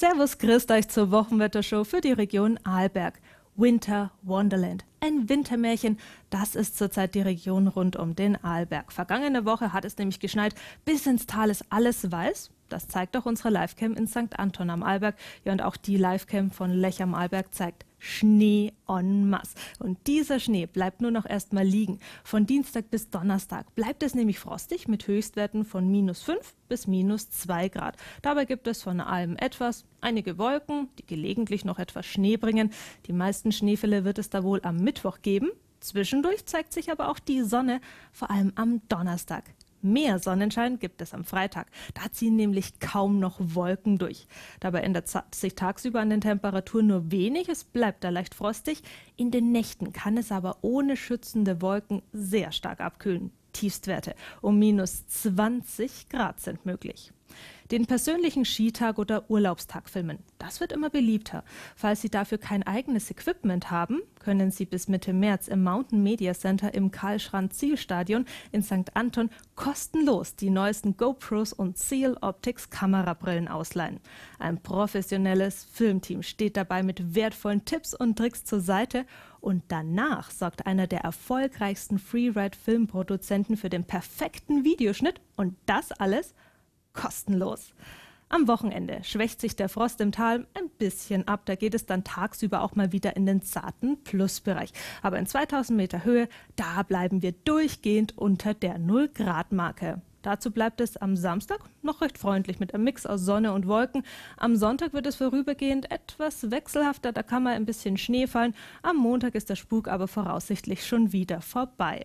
Servus, grüßt euch zur Wochenwettershow für die Region Arlberg. Winter Wonderland. Ein Wintermärchen, das ist zurzeit die Region rund um den Arlberg. Vergangene Woche hat es nämlich geschneit. Bis ins Tal ist alles weiß. Das zeigt auch unsere Livecam in St. Anton am Arlberg. Ja, und auch die Livecam von Lech am Arlberg zeigt. Schnee en masse. Und dieser Schnee bleibt nur noch erstmal liegen. Von Dienstag bis Donnerstag bleibt es nämlich frostig mit Höchstwerten von minus 5 bis minus 2 Grad. Dabei gibt es von allem etwas, einige Wolken, die gelegentlich noch etwas Schnee bringen. Die meisten Schneefälle wird es da wohl am Mittwoch geben. Zwischendurch zeigt sich aber auch die Sonne, vor allem am Donnerstag. Mehr Sonnenschein gibt es am Freitag. Da ziehen nämlich kaum noch Wolken durch. Dabei ändert sich tagsüber an den Temperaturen nur wenig. Es bleibt da leicht frostig. In den Nächten kann es aber ohne schützende Wolken sehr stark abkühlen. Tiefstwerte um minus 20 Grad sind möglich den persönlichen Skitag oder Urlaubstag filmen. Das wird immer beliebter. Falls Sie dafür kein eigenes Equipment haben, können Sie bis Mitte März im Mountain Media Center im Karlschrand Zielstadion in St. Anton kostenlos die neuesten GoPros und Seal Optics Kamerabrillen ausleihen. Ein professionelles Filmteam steht dabei mit wertvollen Tipps und Tricks zur Seite und danach sorgt einer der erfolgreichsten Freeride-Filmproduzenten für den perfekten Videoschnitt und das alles kostenlos. Am Wochenende schwächt sich der Frost im Tal ein bisschen ab. Da geht es dann tagsüber auch mal wieder in den zarten Plusbereich. Aber in 2000 Meter Höhe, da bleiben wir durchgehend unter der 0-Grad-Marke. Dazu bleibt es am Samstag noch recht freundlich mit einem Mix aus Sonne und Wolken. Am Sonntag wird es vorübergehend etwas wechselhafter, da kann mal ein bisschen Schnee fallen. Am Montag ist der Spuk aber voraussichtlich schon wieder vorbei.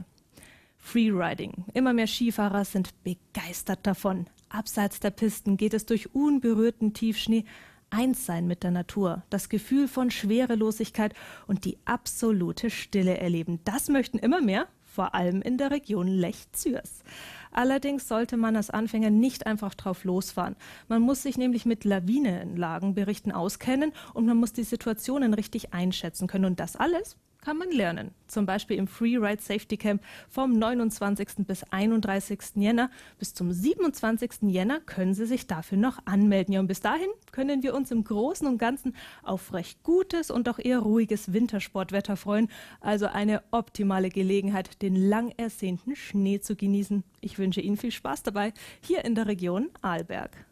Freeriding. Immer mehr Skifahrer sind begeistert davon abseits der Pisten geht es durch unberührten Tiefschnee eins sein mit der Natur, das Gefühl von Schwerelosigkeit und die absolute Stille erleben. Das möchten immer mehr, vor allem in der Region Lech-Zürs. Allerdings sollte man als Anfänger nicht einfach drauf losfahren. Man muss sich nämlich mit Lawinenlagenberichten auskennen und man muss die Situationen richtig einschätzen können. Und das alles kann man lernen. Zum Beispiel im Freeride Safety Camp vom 29. bis 31. Jänner. Bis zum 27. Jänner können Sie sich dafür noch anmelden. Ja, und bis dahin können wir uns im Großen und Ganzen auf recht gutes und auch eher ruhiges Wintersportwetter freuen. Also eine optimale Gelegenheit, den lang ersehnten Schnee zu genießen. Ich wünsche Ihnen viel Spaß dabei hier in der Region Arlberg.